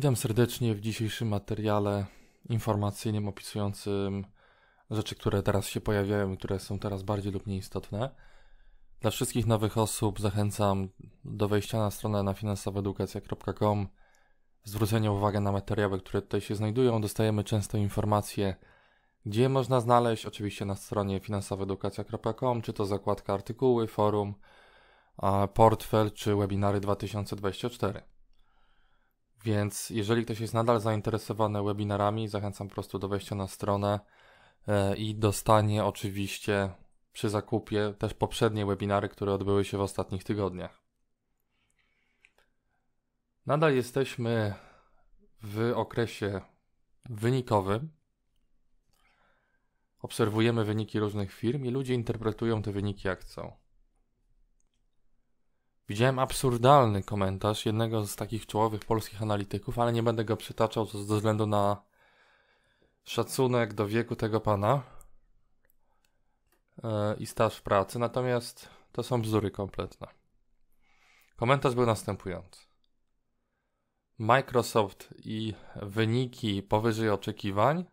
Witam serdecznie w dzisiejszym materiale informacyjnym opisującym rzeczy, które teraz się pojawiają i które są teraz bardziej lub mniej istotne. Dla wszystkich nowych osób zachęcam do wejścia na stronę na finansowedukacja.com, zwrócenia uwagi na materiały, które tutaj się znajdują. Dostajemy często informacje, gdzie można znaleźć, oczywiście na stronie finansowedukacja.com, czy to zakładka artykuły, forum, portfel, czy webinary 2024. Więc jeżeli ktoś jest nadal zainteresowany webinarami, zachęcam po prostu do wejścia na stronę e, i dostanie oczywiście przy zakupie też poprzednie webinary, które odbyły się w ostatnich tygodniach. Nadal jesteśmy w okresie wynikowym. Obserwujemy wyniki różnych firm i ludzie interpretują te wyniki jak chcą. Widziałem absurdalny komentarz jednego z takich czołowych polskich analityków, ale nie będę go przytaczał ze względu na szacunek do wieku tego pana e, i staż pracy, natomiast to są bzdury kompletne. Komentarz był następujący. Microsoft i wyniki powyżej oczekiwań,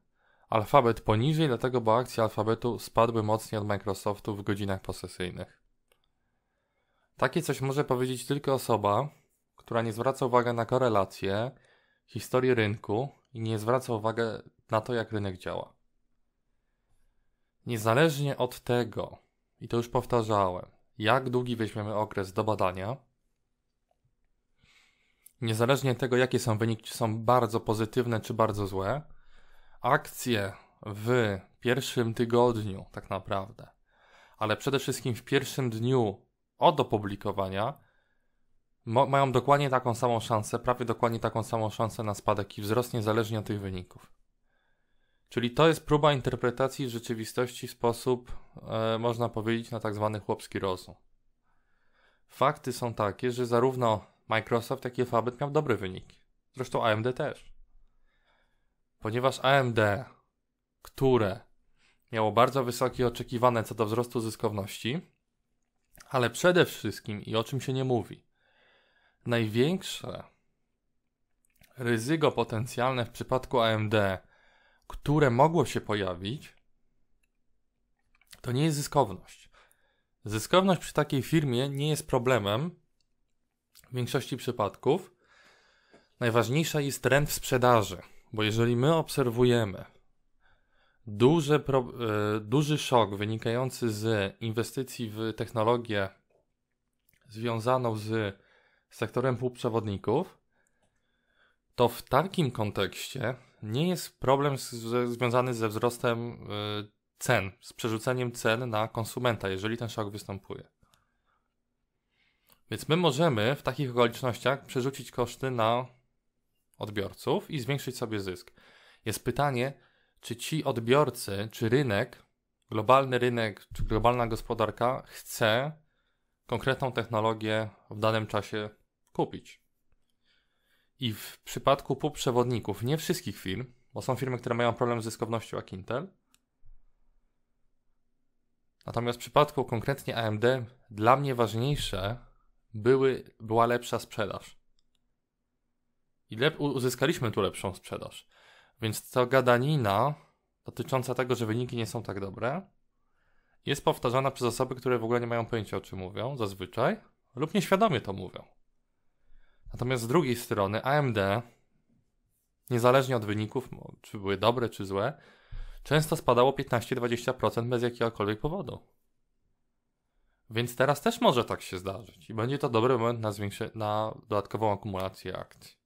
alfabet poniżej, dlatego bo akcje alfabetu spadły mocniej od Microsoftu w godzinach posesyjnych. Takie coś może powiedzieć tylko osoba, która nie zwraca uwagi na korelacje, historii rynku i nie zwraca uwagi na to, jak rynek działa. Niezależnie od tego, i to już powtarzałem, jak długi weźmiemy okres do badania, niezależnie od tego, jakie są wyniki, czy są bardzo pozytywne, czy bardzo złe, akcje w pierwszym tygodniu, tak naprawdę, ale przede wszystkim w pierwszym dniu od opublikowania mają dokładnie taką samą szansę, prawie dokładnie taką samą szansę na spadek i wzrost niezależnie od tych wyników. Czyli to jest próba interpretacji rzeczywistości w sposób, e, można powiedzieć, na tak zwany chłopski rozum. Fakty są takie, że zarówno Microsoft, jak i Alphabet miał dobre wyniki. Zresztą AMD też. Ponieważ AMD, które miało bardzo wysokie oczekiwane co do wzrostu zyskowności, ale przede wszystkim, i o czym się nie mówi, największe ryzyko potencjalne w przypadku AMD, które mogło się pojawić, to nie jest zyskowność. Zyskowność przy takiej firmie nie jest problemem w większości przypadków. Najważniejsza jest trend w sprzedaży, bo jeżeli my obserwujemy, Duży, pro, e, duży szok wynikający z inwestycji w technologię związaną z sektorem półprzewodników, to w takim kontekście nie jest problem z, związany ze wzrostem e, cen, z przerzuceniem cen na konsumenta, jeżeli ten szok występuje. Więc my możemy w takich okolicznościach przerzucić koszty na odbiorców i zwiększyć sobie zysk. Jest pytanie, czy ci odbiorcy, czy rynek, globalny rynek, czy globalna gospodarka chce konkretną technologię w danym czasie kupić. I w przypadku pół przewodników, nie wszystkich firm, bo są firmy, które mają problem z zyskownością jak Intel. Natomiast w przypadku konkretnie AMD dla mnie ważniejsze były, była lepsza sprzedaż. I lep, uzyskaliśmy tu lepszą sprzedaż. Więc ta gadanina dotycząca tego, że wyniki nie są tak dobre, jest powtarzana przez osoby, które w ogóle nie mają pojęcia o czym mówią zazwyczaj lub nieświadomie to mówią. Natomiast z drugiej strony AMD, niezależnie od wyników, czy były dobre czy złe, często spadało 15-20% bez jakiegokolwiek powodu. Więc teraz też może tak się zdarzyć i będzie to dobry moment na, na dodatkową akumulację akcji.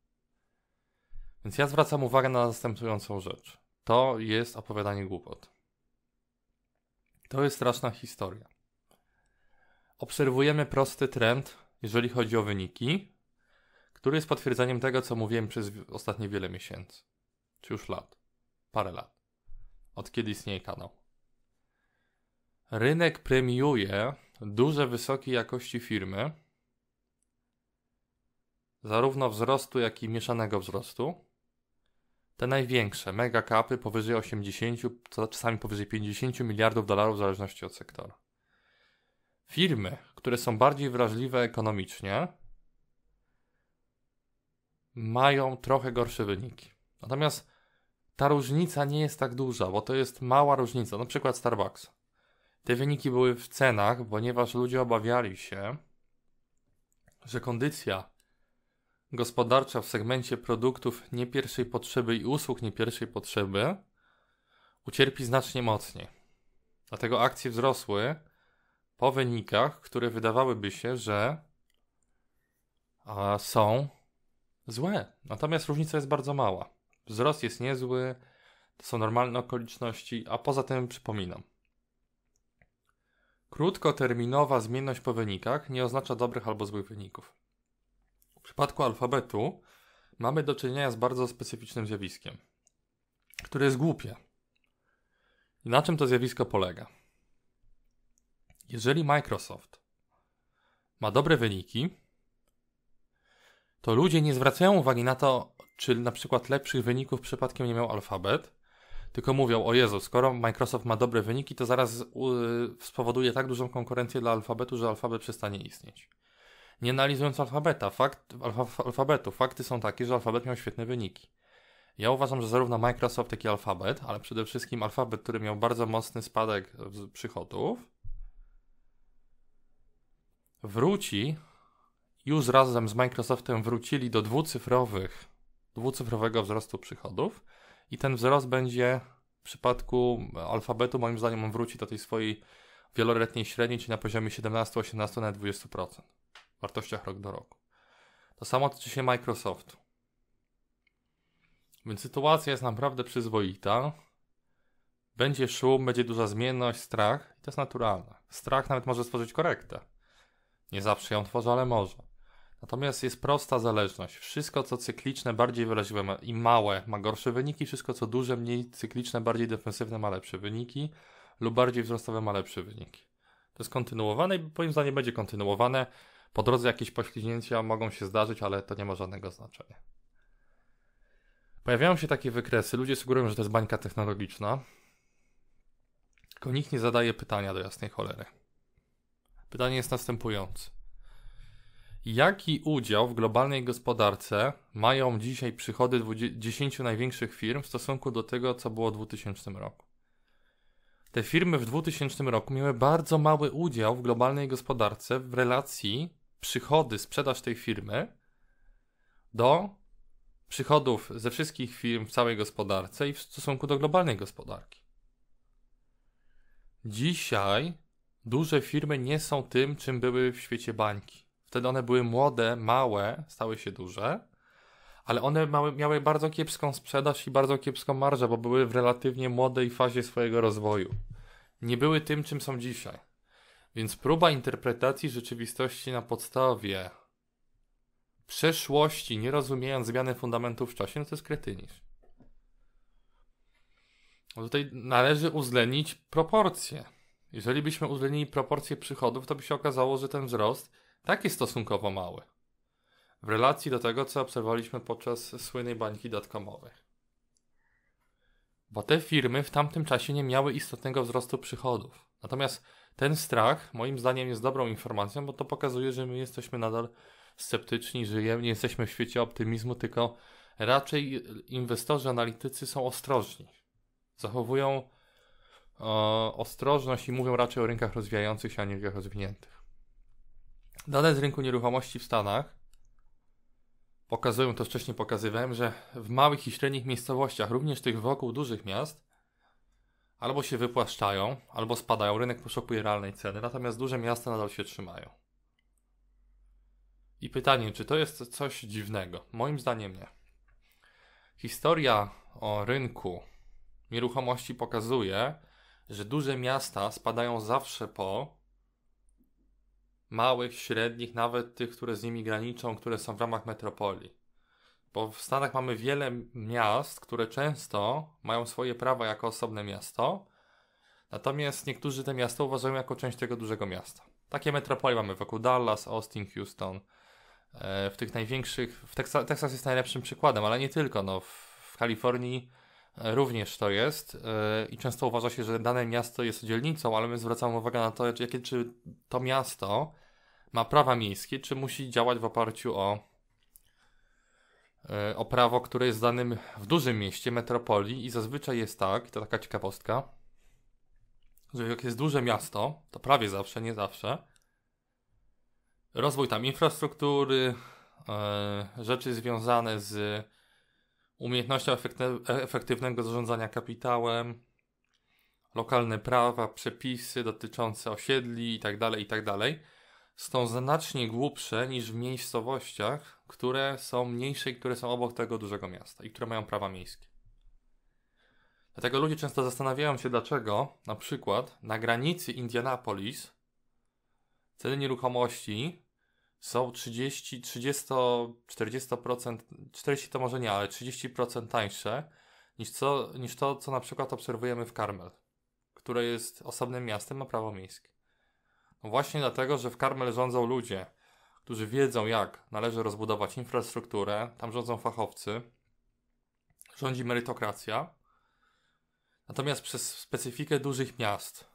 Więc ja zwracam uwagę na następującą rzecz. To jest opowiadanie głupot. To jest straszna historia. Obserwujemy prosty trend, jeżeli chodzi o wyniki, który jest potwierdzeniem tego, co mówiłem przez ostatnie wiele miesięcy, czy już lat, parę lat, od kiedy istnieje kanał. Rynek premiuje duże, wysokiej jakości firmy, zarówno wzrostu, jak i mieszanego wzrostu, te największe, mega kapy powyżej 80, czasami powyżej 50 miliardów dolarów w zależności od sektora. Firmy, które są bardziej wrażliwe ekonomicznie, mają trochę gorsze wyniki. Natomiast ta różnica nie jest tak duża, bo to jest mała różnica. Na przykład Starbucks. Te wyniki były w cenach, ponieważ ludzie obawiali się, że kondycja gospodarcza w segmencie produktów nie pierwszej potrzeby i usług nie pierwszej potrzeby ucierpi znacznie mocniej. Dlatego akcje wzrosły po wynikach, które wydawałyby się, że są złe. Natomiast różnica jest bardzo mała. Wzrost jest niezły, to są normalne okoliczności, a poza tym przypominam. Krótkoterminowa zmienność po wynikach nie oznacza dobrych albo złych wyników. W przypadku alfabetu mamy do czynienia z bardzo specyficznym zjawiskiem, które jest głupie. I na czym to zjawisko polega? Jeżeli Microsoft ma dobre wyniki, to ludzie nie zwracają uwagi na to, czy na przykład lepszych wyników przypadkiem nie miał alfabet, tylko mówią, o Jezu, skoro Microsoft ma dobre wyniki, to zaraz spowoduje tak dużą konkurencję dla alfabetu, że alfabet przestanie istnieć. Nie analizując alfabeta, fakt, alfa, alfabetu, fakty są takie, że alfabet miał świetne wyniki. Ja uważam, że zarówno Microsoft, jak i alfabet, ale przede wszystkim alfabet, który miał bardzo mocny spadek przychodów, wróci, już razem z Microsoftem wrócili do dwucyfrowych, dwucyfrowego wzrostu przychodów i ten wzrost będzie w przypadku alfabetu, moim zdaniem, on wróci do tej swojej wieloletniej średniej, czyli na poziomie 17, 18, nawet 20% wartościach rok do roku. To samo tyczy się Microsoftu. Więc sytuacja jest naprawdę przyzwoita. Będzie szum, będzie duża zmienność, strach i to jest naturalne. Strach nawet może stworzyć korektę. Nie zawsze ją tworzy, ale może. Natomiast jest prosta zależność. Wszystko, co cykliczne, bardziej wyraźne i małe, ma gorsze wyniki. Wszystko, co duże, mniej cykliczne, bardziej defensywne, ma lepsze wyniki. Lub bardziej wzrostowe, ma lepsze wyniki. To jest kontynuowane i moim zdaniem będzie kontynuowane. Po drodze jakieś poślizgnięcia mogą się zdarzyć, ale to nie ma żadnego znaczenia. Pojawiają się takie wykresy, ludzie sugerują, że to jest bańka technologiczna, tylko nikt nie zadaje pytania do jasnej cholery. Pytanie jest następujące. Jaki udział w globalnej gospodarce mają dzisiaj przychody 10 największych firm w stosunku do tego, co było w 2000 roku? Te firmy w 2000 roku miały bardzo mały udział w globalnej gospodarce w relacji przychody, sprzedaż tej firmy do przychodów ze wszystkich firm w całej gospodarce i w stosunku do globalnej gospodarki. Dzisiaj duże firmy nie są tym, czym były w świecie bańki. Wtedy one były młode, małe, stały się duże, ale one mały, miały bardzo kiepską sprzedaż i bardzo kiepską marżę, bo były w relatywnie młodej fazie swojego rozwoju. Nie były tym, czym są dzisiaj. Więc próba interpretacji rzeczywistości na podstawie przeszłości, nie rozumiejąc zmiany fundamentów w czasie, no to jest kretynizm. Tutaj należy uwzględnić proporcje. Jeżeli byśmy uwzględnili proporcje przychodów, to by się okazało, że ten wzrost tak jest stosunkowo mały w relacji do tego, co obserwowaliśmy podczas słynnej bańki dotcomowej. Bo te firmy w tamtym czasie nie miały istotnego wzrostu przychodów. Natomiast ten strach, moim zdaniem, jest dobrą informacją, bo to pokazuje, że my jesteśmy nadal sceptyczni, żyjemy, nie jesteśmy w świecie optymizmu, tylko raczej inwestorzy, analitycy są ostrożni. Zachowują e, ostrożność i mówią raczej o rynkach rozwijających się, a nie rynkach rozwiniętych. Dane z rynku nieruchomości w Stanach pokazują, to wcześniej pokazywałem, że w małych i średnich miejscowościach, również tych wokół dużych miast, albo się wypłaszczają, albo spadają. Rynek poszukuje realnej ceny, natomiast duże miasta nadal się trzymają. I pytanie, czy to jest coś dziwnego? Moim zdaniem nie. Historia o rynku nieruchomości pokazuje, że duże miasta spadają zawsze po małych, średnich, nawet tych, które z nimi graniczą, które są w ramach metropolii. Bo w Stanach mamy wiele miast, które często mają swoje prawa jako osobne miasto, natomiast niektórzy te miasta uważają jako część tego dużego miasta. Takie metropolie mamy wokół Dallas, Austin, Houston. E, w tych największych, w Teksa, Teksas jest najlepszym przykładem, ale nie tylko. No, w Kalifornii e, również to jest e, i często uważa się, że dane miasto jest dzielnicą, ale my zwracamy uwagę na to, jakie, czy to miasto ma prawa miejskie, czy musi działać w oparciu o E, o prawo, które jest danym w dużym mieście, metropolii i zazwyczaj jest tak, to taka ciekawostka, że jak jest duże miasto, to prawie zawsze, nie zawsze, rozwój tam infrastruktury, e, rzeczy związane z umiejętnością efektywnego zarządzania kapitałem, lokalne prawa, przepisy dotyczące osiedli itd., tak itd. Tak są znacznie głupsze niż w miejscowościach, które są mniejsze i które są obok tego dużego miasta i które mają prawa miejskie. Dlatego ludzie często zastanawiają się, dlaczego na przykład na granicy Indianapolis ceny nieruchomości są 30, 30, 40%, 40 to może nie, ale 30% tańsze niż, co, niż to, co na przykład obserwujemy w Carmel, które jest osobnym miastem, ma prawo miejskie. Właśnie dlatego, że w Karmel rządzą ludzie, którzy wiedzą, jak należy rozbudować infrastrukturę, tam rządzą fachowcy, rządzi merytokracja. Natomiast przez specyfikę dużych miast,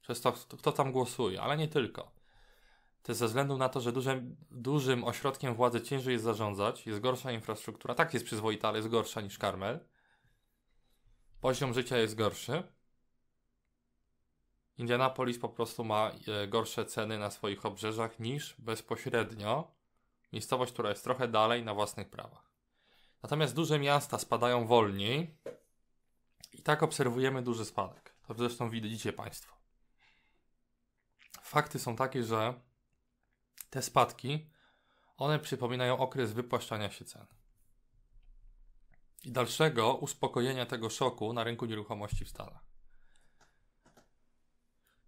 przez to, kto tam głosuje, ale nie tylko. To jest ze względu na to, że dużym, dużym ośrodkiem władzy ciężej jest zarządzać, jest gorsza infrastruktura. Tak jest przyzwoita, ale jest gorsza niż Karmel. Poziom życia jest gorszy. Indianapolis po prostu ma e, gorsze ceny na swoich obrzeżach niż bezpośrednio miejscowość, która jest trochę dalej na własnych prawach. Natomiast duże miasta spadają wolniej i tak obserwujemy duży spadek. To zresztą widzicie Państwo. Fakty są takie, że te spadki one przypominają okres wypłaszczania się cen. I dalszego uspokojenia tego szoku na rynku nieruchomości w Stanach.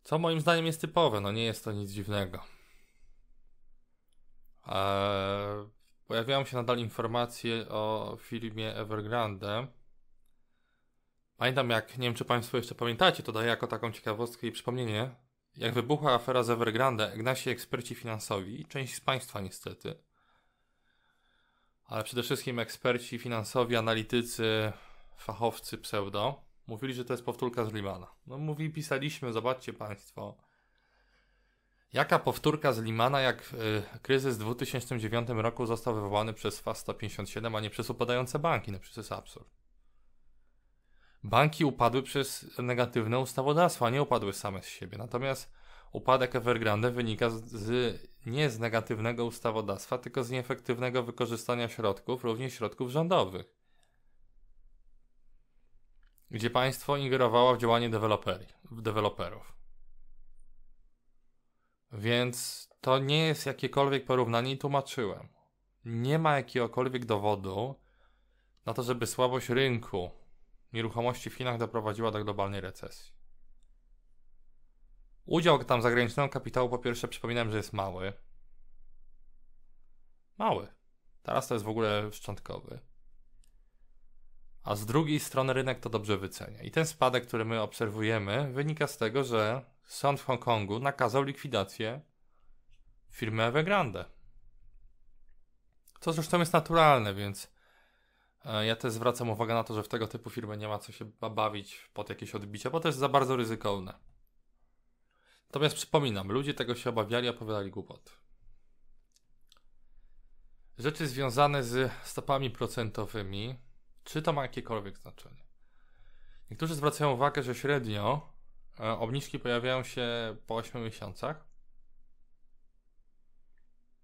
Co moim zdaniem jest typowe, no nie jest to nic dziwnego. Eee, pojawiają się nadal informacje o firmie Evergrande. Pamiętam jak, nie wiem czy Państwo jeszcze pamiętacie, to daję jako taką ciekawostkę i przypomnienie. Jak wybuchła afera z Evergrande, gnasi eksperci finansowi, część z Państwa niestety, ale przede wszystkim eksperci finansowi, analitycy, fachowcy pseudo, Mówili, że to jest powtórka z Limana. No mówi, pisaliśmy, zobaczcie Państwo. Jaka powtórka z Limana, jak y, kryzys w 2009 roku został wywołany przez FAS 157, a nie przez upadające banki? No przecież to jest absurd. Banki upadły przez negatywne ustawodawstwo, a nie upadły same z siebie. Natomiast upadek Evergrande wynika z, z, nie z negatywnego ustawodawstwa, tylko z nieefektywnego wykorzystania środków, również środków rządowych gdzie państwo ingerowało w działanie deweloperów. Więc to nie jest jakiekolwiek porównanie i tłumaczyłem. Nie ma jakiegokolwiek dowodu na to, żeby słabość rynku nieruchomości w Chinach doprowadziła do globalnej recesji. Udział tam zagranicznego kapitału, po pierwsze, przypominam, że jest mały. Mały. Teraz to jest w ogóle szczątkowy a z drugiej strony rynek to dobrze wycenia. I ten spadek, który my obserwujemy, wynika z tego, że sąd w Hongkongu nakazał likwidację firmy Evergrande. Co zresztą jest naturalne, więc e, ja też zwracam uwagę na to, że w tego typu firmy nie ma co się bawić pod jakieś odbicia, bo to jest za bardzo ryzykowne. Natomiast przypominam, ludzie tego się obawiali, opowiadali głupot. Rzeczy związane z stopami procentowymi czy to ma jakiekolwiek znaczenie? Niektórzy zwracają uwagę, że średnio e, obniżki pojawiają się po 8 miesiącach.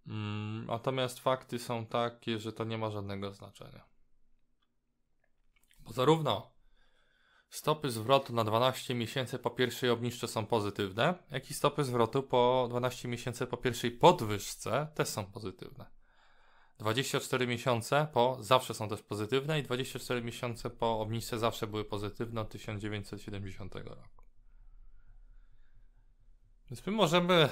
Mm, natomiast fakty są takie, że to nie ma żadnego znaczenia. Bo zarówno stopy zwrotu na 12 miesięcy po pierwszej obniżce są pozytywne, jak i stopy zwrotu po 12 miesięcy po pierwszej podwyżce też są pozytywne. 24 miesiące po zawsze są też pozytywne i 24 miesiące po obniżce zawsze były pozytywne od 1970 roku. Więc my możemy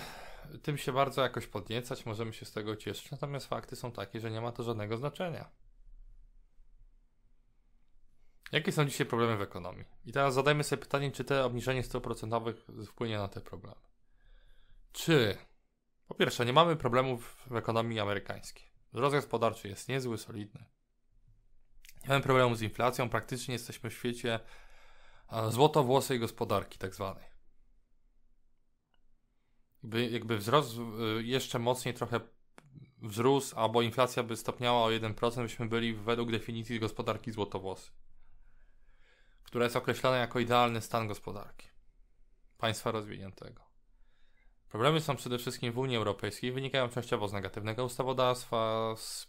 tym się bardzo jakoś podniecać, możemy się z tego cieszyć, natomiast fakty są takie, że nie ma to żadnego znaczenia. Jakie są dzisiaj problemy w ekonomii? I teraz zadajmy sobie pytanie, czy te obniżenie stóp procentowych wpłynie na te problemy. Czy po pierwsze, nie mamy problemów w ekonomii amerykańskiej. Wzrost gospodarczy jest niezły, solidny. Nie mamy problemu z inflacją, praktycznie jesteśmy w świecie e, złotowłosej gospodarki, tak zwanej. Jakby, jakby wzrost e, jeszcze mocniej trochę wzrósł, albo inflacja by stopniała o 1%, byśmy byli według definicji gospodarki złotowłosy, która jest określana jako idealny stan gospodarki państwa rozwiniętego. Problemy są przede wszystkim w Unii Europejskiej, wynikają częściowo z negatywnego ustawodawstwa, z,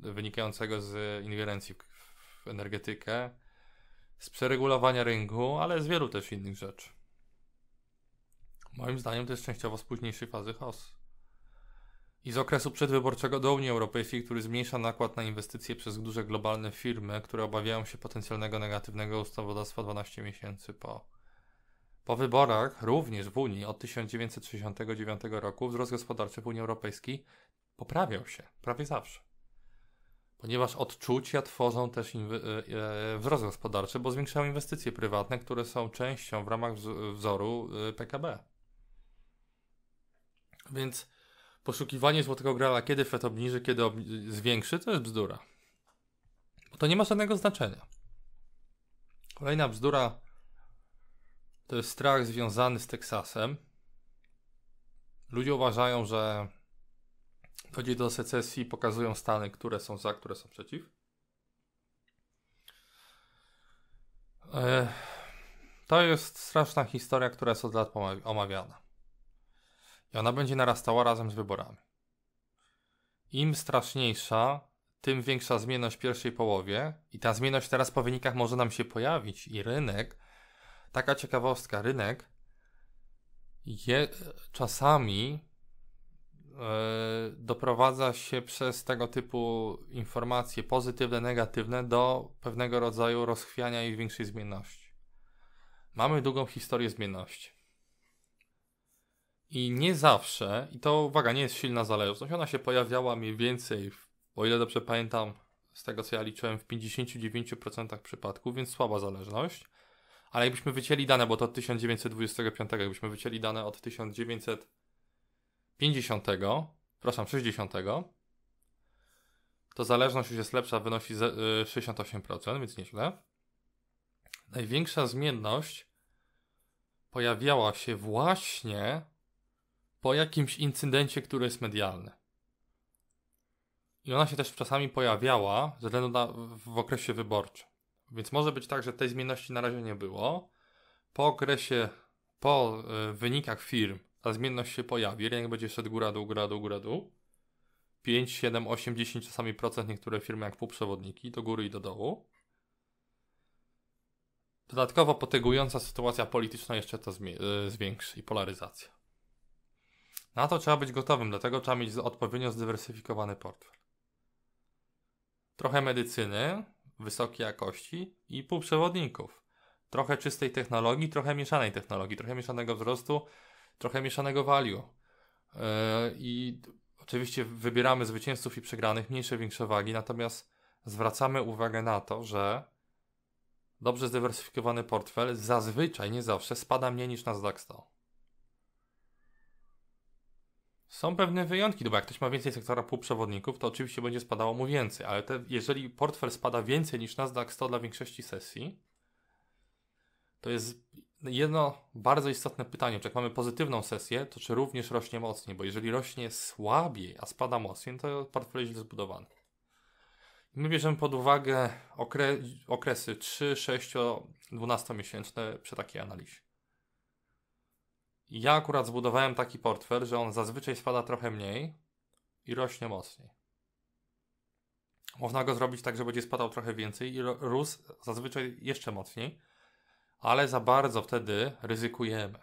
wynikającego z ingerencji w, w energetykę, z przeregulowania rynku, ale z wielu też innych rzeczy. Moim zdaniem to jest częściowo z późniejszej fazy HOS. I z okresu przedwyborczego do Unii Europejskiej, który zmniejsza nakład na inwestycje przez duże globalne firmy, które obawiają się potencjalnego negatywnego ustawodawstwa 12 miesięcy po po wyborach również w Unii od 1969 roku wzrost gospodarczy w Unii Europejskiej poprawiał się prawie zawsze. Ponieważ odczucia tworzą też e, e, wzrost gospodarczy, bo zwiększają inwestycje prywatne, które są częścią w ramach wzoru e, PKB. Więc poszukiwanie złotego grala, kiedy FED obniży, kiedy ob zwiększy, to jest bzdura. Bo to nie ma żadnego znaczenia. Kolejna bzdura to jest strach związany z Teksasem. Ludzie uważają, że dojdzie do secesji i pokazują stany, które są za, które są przeciw. E, to jest straszna historia, która jest od lat omawiana. I ona będzie narastała razem z wyborami. Im straszniejsza, tym większa zmienność w pierwszej połowie, i ta zmienność teraz po wynikach może nam się pojawić, i rynek Taka ciekawostka, rynek je, czasami e, doprowadza się przez tego typu informacje pozytywne, negatywne do pewnego rodzaju rozchwiania i większej zmienności. Mamy długą historię zmienności. I nie zawsze, i to uwaga, nie jest silna zależność, ona się pojawiała mniej więcej, o ile dobrze pamiętam, z tego co ja liczyłem, w 59% przypadków, więc słaba zależność ale jakbyśmy wycięli dane, bo to od 1925, jakbyśmy wycięli dane od 1950, przepraszam, 60, to zależność już jest lepsza, wynosi 68%, y, więc nieźle. Największa zmienność pojawiała się właśnie po jakimś incydencie, który jest medialny. I ona się też czasami pojawiała ze względu na, w okresie wyborczym. Więc może być tak, że tej zmienności na razie nie było. Po okresie, po y, wynikach firm ta zmienność się pojawi. Rynek będzie szedł góra, dół, góra, dół, góra, dół. 5, 7, 8, 10 czasami procent niektóre firmy jak półprzewodniki, do góry i do dołu. Dodatkowo potęgująca sytuacja polityczna jeszcze to y, zwiększy i polaryzacja. Na to trzeba być gotowym, dlatego trzeba mieć odpowiednio zdywersyfikowany portfel. Trochę medycyny, wysokiej jakości i półprzewodników. Trochę czystej technologii, trochę mieszanej technologii, trochę mieszanego wzrostu, trochę mieszanego value. E, I oczywiście wybieramy zwycięzców i przegranych, mniejsze, większe wagi, natomiast zwracamy uwagę na to, że dobrze zdywersyfikowany portfel zazwyczaj, nie zawsze, spada mniej niż na 100. Są pewne wyjątki, bo jak ktoś ma więcej sektora półprzewodników, to oczywiście będzie spadało mu więcej, ale te, jeżeli portfel spada więcej niż Nasdaq 100 dla większości sesji, to jest jedno bardzo istotne pytanie, czy jak mamy pozytywną sesję, to czy również rośnie mocniej, bo jeżeli rośnie słabiej, a spada mocniej, to portfel jest źle zbudowany. My bierzemy pod uwagę okre, okresy 3, 6, 12 miesięczne przy takiej analizie. Ja akurat zbudowałem taki portfel, że on zazwyczaj spada trochę mniej i rośnie mocniej. Można go zrobić tak, że będzie spadał trochę więcej i rósł zazwyczaj jeszcze mocniej, ale za bardzo wtedy ryzykujemy.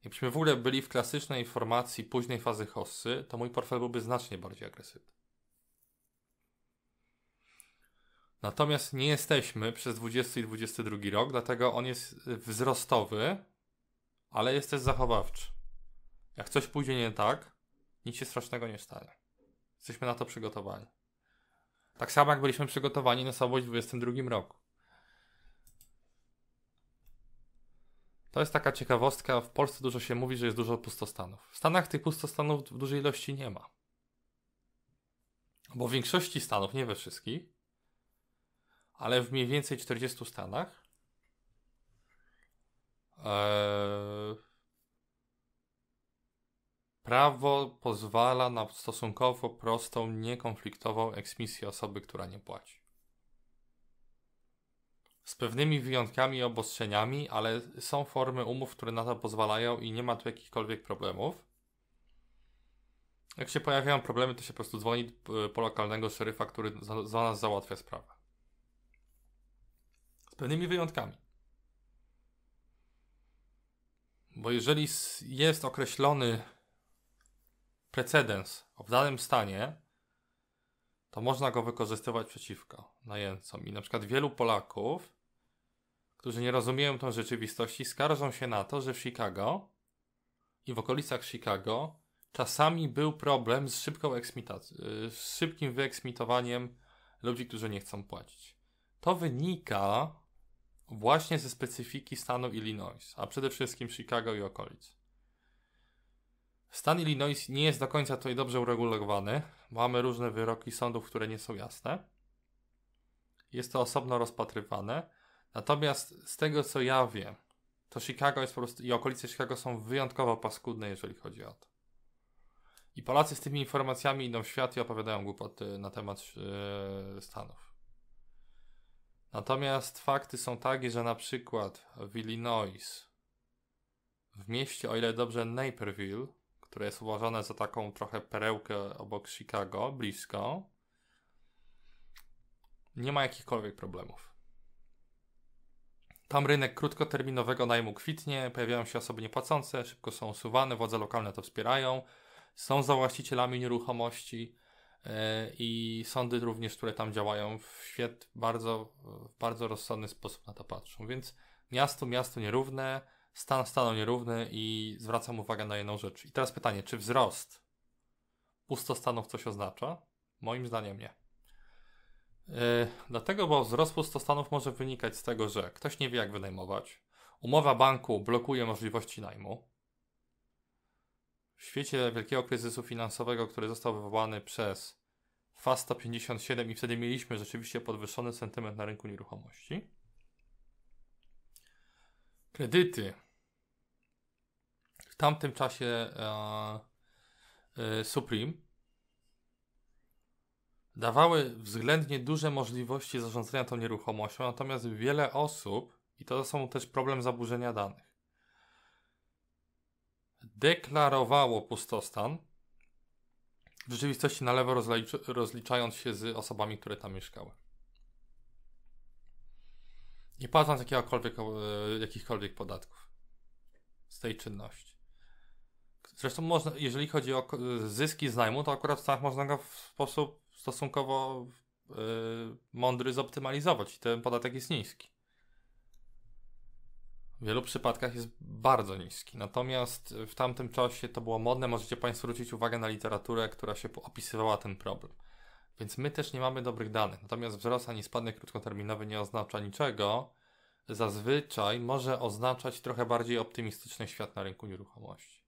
Gdybyśmy w ogóle byli w klasycznej formacji późnej fazy hossy, to mój portfel byłby znacznie bardziej agresywny. Natomiast nie jesteśmy przez 20 i 22 rok, dlatego on jest wzrostowy, ale jest też zachowawczy. Jak coś pójdzie nie tak, nic się strasznego nie stanie. Jesteśmy na to przygotowani. Tak samo jak byliśmy przygotowani na sobotę w 2022 roku. To jest taka ciekawostka. W Polsce dużo się mówi, że jest dużo pustostanów. W Stanach tych pustostanów w dużej ilości nie ma. Bo w większości stanów, nie we wszystkich, ale w mniej więcej 40 stanach Eee, prawo pozwala na stosunkowo prostą, niekonfliktową eksmisję osoby, która nie płaci. Z pewnymi wyjątkami i obostrzeniami, ale są formy umów, które na to pozwalają i nie ma tu jakichkolwiek problemów. Jak się pojawiają problemy, to się po prostu dzwoni e, po lokalnego szeryfa, który za, za nas załatwia sprawę. Z pewnymi wyjątkami. Bo jeżeli jest określony precedens w danym stanie, to można go wykorzystywać przeciwko najemcom. I na przykład wielu Polaków, którzy nie rozumieją tą rzeczywistości, skarżą się na to, że w Chicago i w okolicach Chicago czasami był problem z, szybką z szybkim wyeksmitowaniem ludzi, którzy nie chcą płacić. To wynika właśnie ze specyfiki stanu Illinois, a przede wszystkim Chicago i okolic. Stan Illinois nie jest do końca tutaj dobrze uregulowany. Mamy różne wyroki sądów, które nie są jasne. Jest to osobno rozpatrywane. Natomiast z tego co ja wiem, to Chicago jest po prostu i okolice Chicago są wyjątkowo paskudne, jeżeli chodzi o to. I Polacy z tymi informacjami idą w świat i opowiadają głupoty na temat yy, Stanów. Natomiast fakty są takie, że na przykład w Illinois, w mieście, o ile dobrze, Naperville, które jest uważane za taką trochę perełkę obok Chicago, blisko, nie ma jakichkolwiek problemów. Tam rynek krótkoterminowego najmu kwitnie, pojawiają się osoby niepłacące, szybko są usuwane, władze lokalne to wspierają, są za właścicielami nieruchomości, E, i sądy również, które tam działają, w świet bardzo, w bardzo rozsądny sposób na to patrzą. Więc miasto, miasto nierówne, stan stanu nierówny i zwracam uwagę na jedną rzecz. I teraz pytanie, czy wzrost pustostanów coś oznacza? Moim zdaniem nie. E, dlatego, bo wzrost pustostanów może wynikać z tego, że ktoś nie wie, jak wynajmować. Umowa banku blokuje możliwości najmu. W świecie wielkiego kryzysu finansowego, który został wywołany przez FASTA 57 i wtedy mieliśmy rzeczywiście podwyższony sentyment na rynku nieruchomości. Kredyty. W tamtym czasie e, e, Supreme dawały względnie duże możliwości zarządzania tą nieruchomością, natomiast wiele osób, i to są też problem zaburzenia danych, deklarowało pustostan, w rzeczywistości na lewo rozlicz rozliczając się z osobami, które tam mieszkały. Nie płacąc jakiegokolwiek, e, jakichkolwiek podatków z tej czynności. Zresztą można, jeżeli chodzi o zyski z najmu, to akurat w Stanach można go w sposób stosunkowo yy, mądry zoptymalizować i ten podatek jest niski w wielu przypadkach jest bardzo niski. Natomiast w tamtym czasie to było modne, możecie Państwo zwrócić uwagę na literaturę, która się opisywała ten problem. Więc my też nie mamy dobrych danych. Natomiast wzrost ani spadek krótkoterminowy nie oznacza niczego. Zazwyczaj może oznaczać trochę bardziej optymistyczny świat na rynku nieruchomości.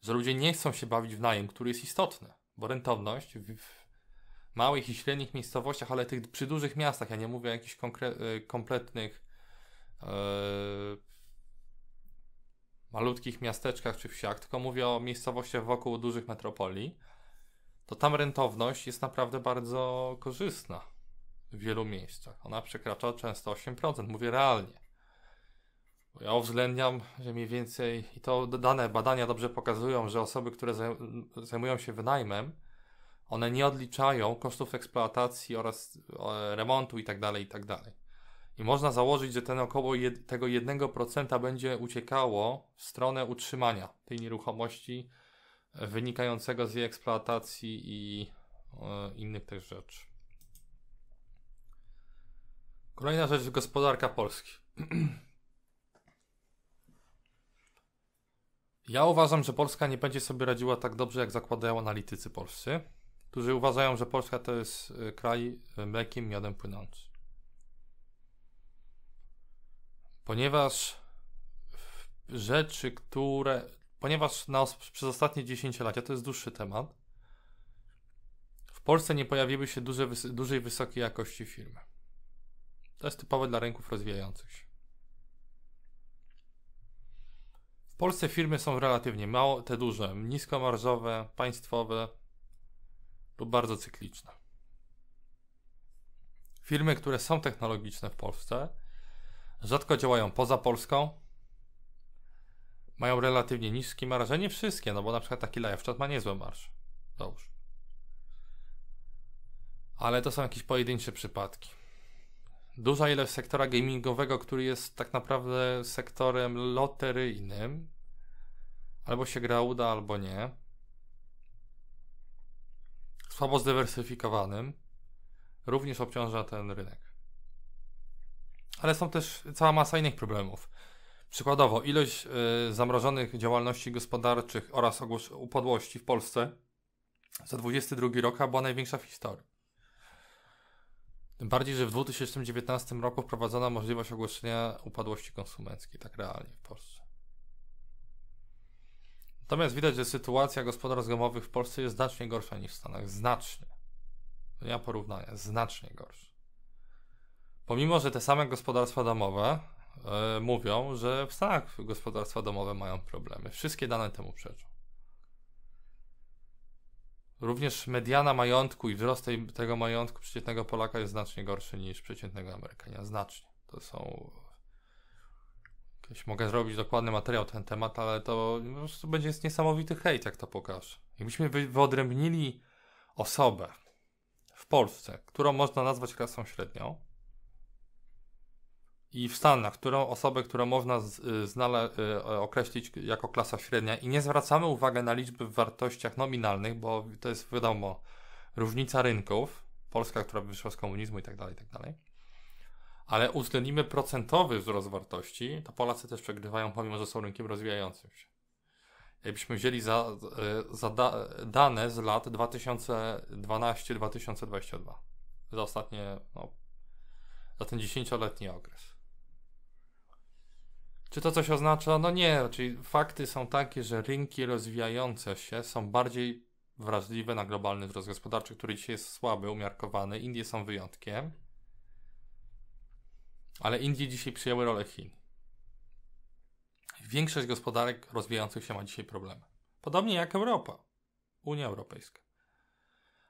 Że ludzie nie chcą się bawić w najem, który jest istotny, bo rentowność w, małych i średnich miejscowościach, ale tych przy dużych miastach, ja nie mówię o jakichś konkre- y, kompletnych e, malutkich miasteczkach czy wsiach, tylko mówię o miejscowościach wokół dużych metropolii, to tam rentowność jest naprawdę bardzo korzystna w wielu miejscach. Ona przekracza często 8%, mówię realnie. Bo ja uwzględniam, że mniej więcej, i to dane badania dobrze pokazują, że osoby, które zajmują się wynajmem, one nie odliczają kosztów eksploatacji oraz e, remontu itd., tak itd. Tak i można założyć, że ten około jed, tego 1% będzie uciekało w stronę utrzymania tej nieruchomości e, wynikającego z jej eksploatacji i e, innych też rzeczy. Kolejna rzecz, gospodarka Polski. Ja uważam, że Polska nie będzie sobie radziła tak dobrze, jak zakładają analitycy polscy, którzy uważają, że Polska to jest e, kraj e, mlekiem miodem płynący. ponieważ rzeczy, które. Ponieważ na, przez ostatnie lat, a to jest dłuższy temat, w Polsce nie pojawiły się duże, dużej wysokiej jakości filmy. To jest typowe dla rynków rozwijających się. W Polsce firmy są relatywnie mało, te duże, niskomarżowe, państwowe lub bardzo cykliczne. Firmy, które są technologiczne w Polsce, rzadko działają poza Polską, mają relatywnie niskie marże, nie wszystkie, no bo na przykład taki Live ma niezły marsz, dobrze. Ale to są jakieś pojedyncze przypadki. Duża ilość sektora gamingowego, który jest tak naprawdę sektorem loteryjnym, albo się gra uda, albo nie. Słabo zdywersyfikowanym, również obciąża ten rynek ale są też cała masa innych problemów. Przykładowo, ilość y, zamrożonych działalności gospodarczych oraz upadłości w Polsce za 22 rok była największa w historii. Tym bardziej, że w 2019 roku wprowadzono możliwość ogłoszenia upadłości konsumenckiej, tak realnie w Polsce. Natomiast widać, że sytuacja gospodarstw domowych w Polsce jest znacznie gorsza niż w Stanach. Znacznie. Nie ma porównania, znacznie gorsza. Pomimo, że te same gospodarstwa domowe yy, mówią, że w Stanach gospodarstwa domowe mają problemy. Wszystkie dane temu przeczą. Również mediana majątku i wzrost tej, tego majątku przeciętnego Polaka jest znacznie gorszy niż przeciętnego Amerykania. Znacznie. To są. Jakieś, mogę zrobić dokładny materiał na ten temat, ale to po prostu będzie niesamowity hejt, jak to I Jakbyśmy wyodrębnili osobę w Polsce, którą można nazwać klasą średnią, i w Stanach, którą osobę, którą można y, znale, y, określić jako klasa średnia i nie zwracamy uwagi na liczby w wartościach nominalnych, bo to jest wiadomo, różnica rynków, Polska, która wyszła z komunizmu i tak dalej, i tak dalej. Ale uwzględnimy procentowy wzrost wartości, to Polacy też przegrywają, pomimo że są rynkiem rozwijającym się. Jakbyśmy wzięli za, y, za da, dane z lat 2012-2022, za ostatnie, no, za ten dziesięcioletni okres. Czy to coś oznacza? No nie, czyli fakty są takie, że rynki rozwijające się są bardziej wrażliwe na globalny wzrost gospodarczy, który dzisiaj jest słaby, umiarkowany. Indie są wyjątkiem. Ale Indie dzisiaj przyjęły rolę Chin. Większość gospodarek rozwijających się ma dzisiaj problemy. Podobnie jak Europa, Unia Europejska.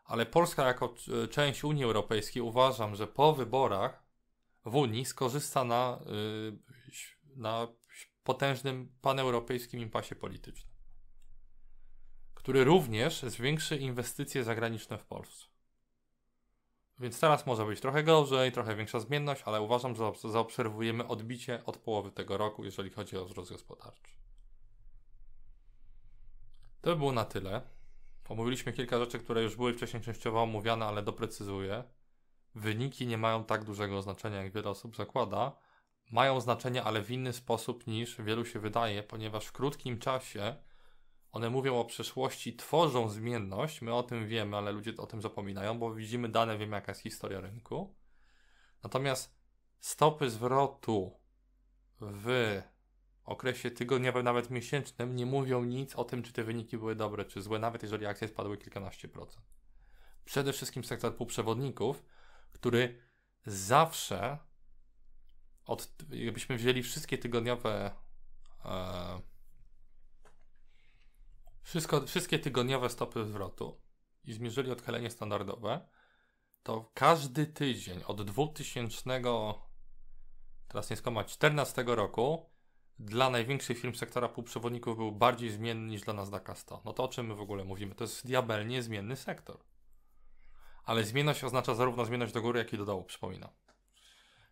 Ale Polska, jako e, część Unii Europejskiej, uważam, że po wyborach w Unii skorzysta na e, na potężnym paneuropejskim impasie politycznym, który również zwiększy inwestycje zagraniczne w Polsce. Więc teraz może być trochę gorzej, trochę większa zmienność, ale uważam, że zaobserwujemy odbicie od połowy tego roku, jeżeli chodzi o wzrost gospodarczy. To by było na tyle. Omówiliśmy kilka rzeczy, które już były wcześniej częściowo omówiane, ale doprecyzuję. Wyniki nie mają tak dużego znaczenia, jak wiele osób zakłada, mają znaczenie, ale w inny sposób niż wielu się wydaje, ponieważ w krótkim czasie one mówią o przeszłości, tworzą zmienność. My o tym wiemy, ale ludzie o tym zapominają, bo widzimy dane, wiemy jaka jest historia rynku. Natomiast stopy zwrotu w okresie tygodniowym, nawet miesięcznym, nie mówią nic o tym, czy te wyniki były dobre, czy złe, nawet jeżeli akcje spadły kilkanaście procent. Przede wszystkim sektor półprzewodników, który zawsze od, jakbyśmy wzięli wszystkie tygodniowe e, wszystko, wszystkie tygodniowe stopy zwrotu i zmierzyli odchylenie standardowe, to każdy tydzień od 2000 teraz nie skłamać, 14 roku dla największych firm sektora półprzewodników był bardziej zmienny niż dla nas daka 100. No to o czym my w ogóle mówimy? To jest diabelnie zmienny sektor. Ale zmienność oznacza zarówno zmienność do góry, jak i do dołu, przypominam.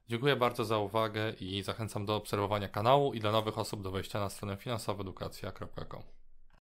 Dziękuję bardzo za uwagę i zachęcam do obserwowania kanału i dla nowych osób do wejścia na stronę finansowedukacja.com.